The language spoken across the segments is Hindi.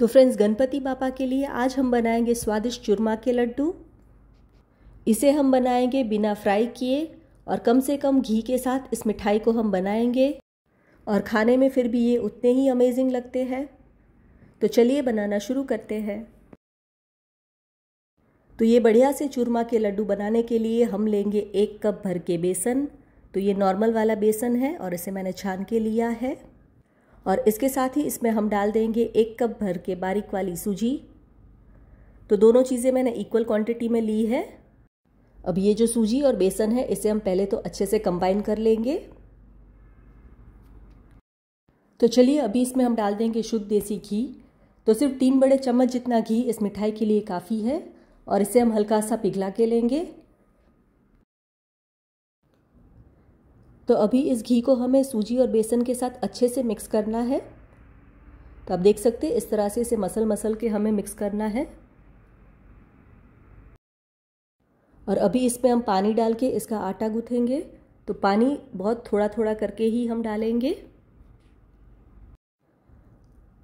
तो फ्रेंड्स गणपति बापा के लिए आज हम बनाएंगे स्वादिष्ट चूरमा के लड्डू इसे हम बनाएंगे बिना फ्राई किए और कम से कम घी के साथ इस मिठाई को हम बनाएंगे और खाने में फिर भी ये उतने ही अमेजिंग लगते हैं तो चलिए बनाना शुरू करते हैं तो ये बढ़िया से चूरमा के लड्डू बनाने के लिए हम लेंगे एक कप भर के बेसन तो ये नॉर्मल वाला बेसन है और इसे मैंने छान के लिया है और इसके साथ ही इसमें हम डाल देंगे एक कप भर के बारीक वाली सूजी तो दोनों चीज़ें मैंने इक्वल क्वांटिटी में ली है अब ये जो सूजी और बेसन है इसे हम पहले तो अच्छे से कंबाइन कर लेंगे तो चलिए अभी इसमें हम डाल देंगे शुद्ध देसी घी तो सिर्फ तीन बड़े चम्मच जितना घी इस मिठाई के लिए काफ़ी है और इसे हम हल्का सा पिघला के लेंगे तो अभी इस घी को हमें सूजी और बेसन के साथ अच्छे से मिक्स करना है तो आप देख सकते हैं इस तरह से इसे मसल मसल के हमें मिक्स करना है और अभी इसमें हम पानी डाल के इसका आटा गूँथेंगे तो पानी बहुत थोड़ा थोड़ा करके ही हम डालेंगे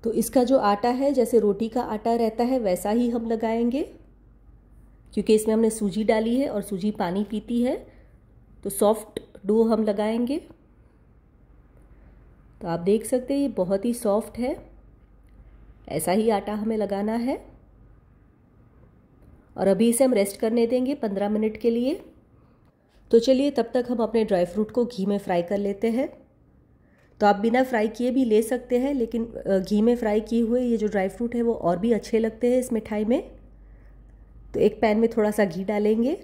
तो इसका जो आटा है जैसे रोटी का आटा रहता है वैसा ही हम लगाएंगे क्योंकि इसमें हमने सूजी डाली है और सूजी पानी पीती है तो सॉफ्ट डो हम लगाएंगे तो आप देख सकते हैं ये बहुत ही सॉफ्ट है ऐसा ही आटा हमें लगाना है और अभी इसे हम रेस्ट करने देंगे पंद्रह मिनट के लिए तो चलिए तब तक हम अपने ड्राई फ्रूट को घी में फ्राई कर लेते हैं तो आप बिना फ्राई किए भी ले सकते हैं लेकिन घी में फ्राई किए हुए ये जो ड्राई फ्रूट है वो और भी अच्छे लगते हैं इस मिठाई में तो एक पैन में थोड़ा सा घी डालेंगे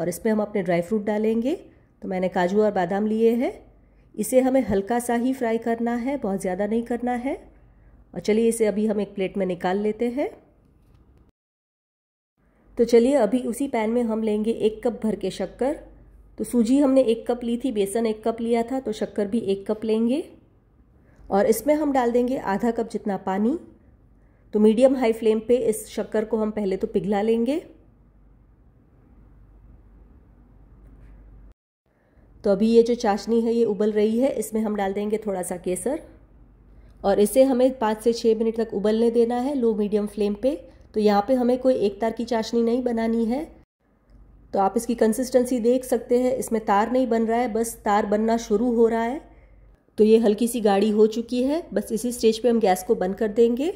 और इसमें हम अपने ड्राई फ्रूट डालेंगे तो मैंने काजू और बादाम लिए हैं इसे हमें हल्का सा ही फ्राई करना है बहुत ज़्यादा नहीं करना है और चलिए इसे अभी हम एक प्लेट में निकाल लेते हैं तो चलिए अभी उसी पैन में हम लेंगे एक कप भर के शक्कर तो सूजी हमने एक कप ली थी बेसन एक कप लिया था तो शक्कर भी एक कप लेंगे और इसमें हम डाल देंगे आधा कप जितना पानी तो मीडियम हाई फ्लेम पे इस शक्कर को हम पहले तो पिघला लेंगे तो अभी ये जो चाशनी है ये उबल रही है इसमें हम डाल देंगे थोड़ा सा केसर और इसे हमें पाँच से छः मिनट तक उबलने देना है लो मीडियम फ्लेम पे तो यहाँ पे हमें कोई एक तार की चाशनी नहीं बनानी है तो आप इसकी कंसिस्टेंसी देख सकते हैं इसमें तार नहीं बन रहा है बस तार बनना शुरू हो रहा है तो ये हल्की सी गाढ़ी हो चुकी है बस इसी स्टेज पे हम गैस को बंद कर देंगे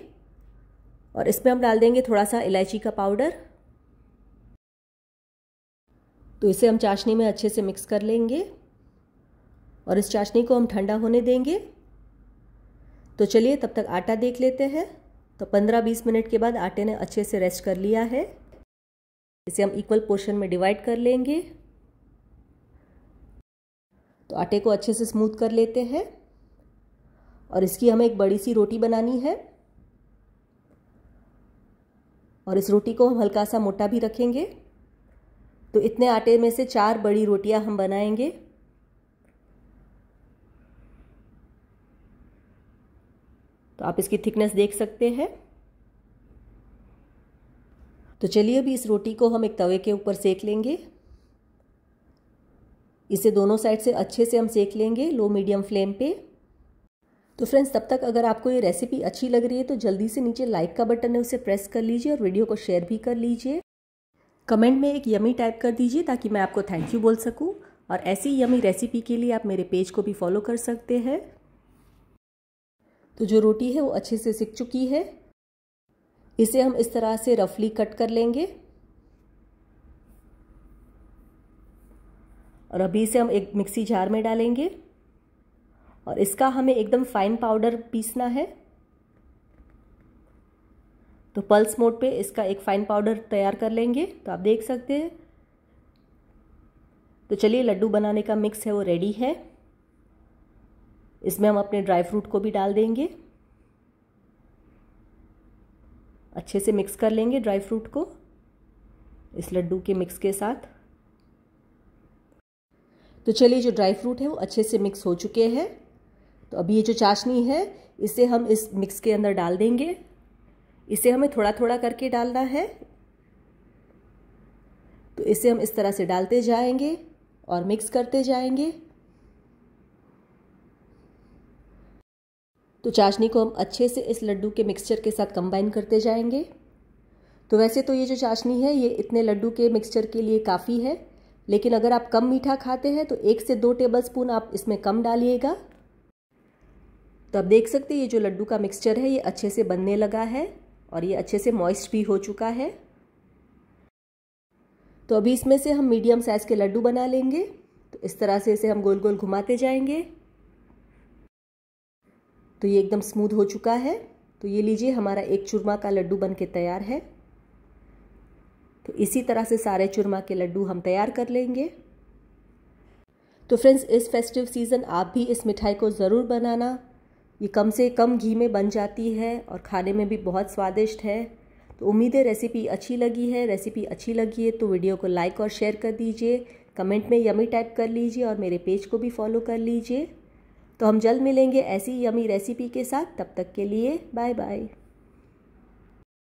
और इसमें हम डाल देंगे थोड़ा सा इलायची का पाउडर तो इसे हम चाशनी में अच्छे से मिक्स कर लेंगे और इस चाशनी को हम ठंडा होने देंगे तो चलिए तब तक आटा देख लेते हैं तो 15-20 मिनट के बाद आटे ने अच्छे से रेस्ट कर लिया है इसे हम इक्वल पोर्शन में डिवाइड कर लेंगे तो आटे को अच्छे से स्मूथ कर लेते हैं और इसकी हमें एक बड़ी सी रोटी बनानी है और इस रोटी को हम हल्का सा मोटा भी रखेंगे तो इतने आटे में से चार बड़ी रोटियां हम बनाएंगे तो आप इसकी थिकनेस देख सकते हैं तो चलिए अभी इस रोटी को हम एक तवे के ऊपर सेक लेंगे इसे दोनों साइड से अच्छे से हम सेक लेंगे लो मीडियम फ्लेम पे तो फ्रेंड्स तब तक अगर आपको ये रेसिपी अच्छी लग रही है तो जल्दी से नीचे लाइक का बटन है उसे प्रेस कर लीजिए और वीडियो को शेयर भी कर लीजिए कमेंट में एक यमी टाइप कर दीजिए ताकि मैं आपको थैंक यू बोल सकूँ और ऐसी यमी रेसिपी के लिए आप मेरे पेज को भी फॉलो कर सकते हैं तो जो रोटी है वो अच्छे से सिक चुकी है इसे हम इस तरह से रफली कट कर लेंगे और अभी इसे हम एक मिक्सी जार में डालेंगे और इसका हमें एकदम फाइन पाउडर पीसना है तो पल्स मोड पे इसका एक फाइन पाउडर तैयार कर लेंगे तो आप देख सकते हैं तो चलिए लड्डू बनाने का मिक्स है वो रेडी है इसमें हम अपने ड्राई फ्रूट को भी डाल देंगे अच्छे से मिक्स कर लेंगे ड्राई फ्रूट को इस लड्डू के मिक्स के साथ तो चलिए जो ड्राई फ्रूट है वो अच्छे से मिक्स हो चुके हैं तो अभी ये जो चाशनी है इसे हम इस मिक्स के अंदर डाल देंगे इसे हमें थोड़ा थोड़ा करके डालना है तो इसे हम इस तरह से डालते जाएंगे और मिक्स करते जाएंगे तो चाशनी को हम अच्छे से इस लड्डू के मिक्सचर के साथ कंबाइन करते जाएंगे तो वैसे तो ये जो चाशनी है ये इतने लड्डू के मिक्सचर के लिए काफ़ी है लेकिन अगर आप कम मीठा खाते हैं तो एक से दो टेबल स्पून आप इसमें कम डालिएगा तो आप देख सकते हैं ये जो लड्डू का मिक्सचर है ये अच्छे से बनने लगा है और ये अच्छे से मॉइस्ट भी हो चुका है तो अभी इसमें से हम मीडियम साइज़ के लड्डू बना लेंगे तो इस तरह से इसे हम गोल गोल घुमाते जाएंगे तो ये एकदम स्मूथ हो चुका है तो ये लीजिए हमारा एक चूरमा का लड्डू बन के तैयार है तो इसी तरह से सारे चूरमा के लड्डू हम तैयार कर लेंगे तो फ्रेंड्स इस फेस्टिव सीज़न आप भी इस मिठाई को ज़रूर बनाना ये कम से कम घी में बन जाती है और खाने में भी बहुत स्वादिष्ट है तो उम्मीद है रेसिपी अच्छी लगी है रेसिपी अच्छी लगी है तो वीडियो को लाइक और शेयर कर दीजिए कमेंट में यमी टाइप कर लीजिए और मेरे पेज को भी फॉलो कर लीजिए तो हम जल्द मिलेंगे ऐसी यमी रेसिपी के साथ तब तक के लिए बाय बाय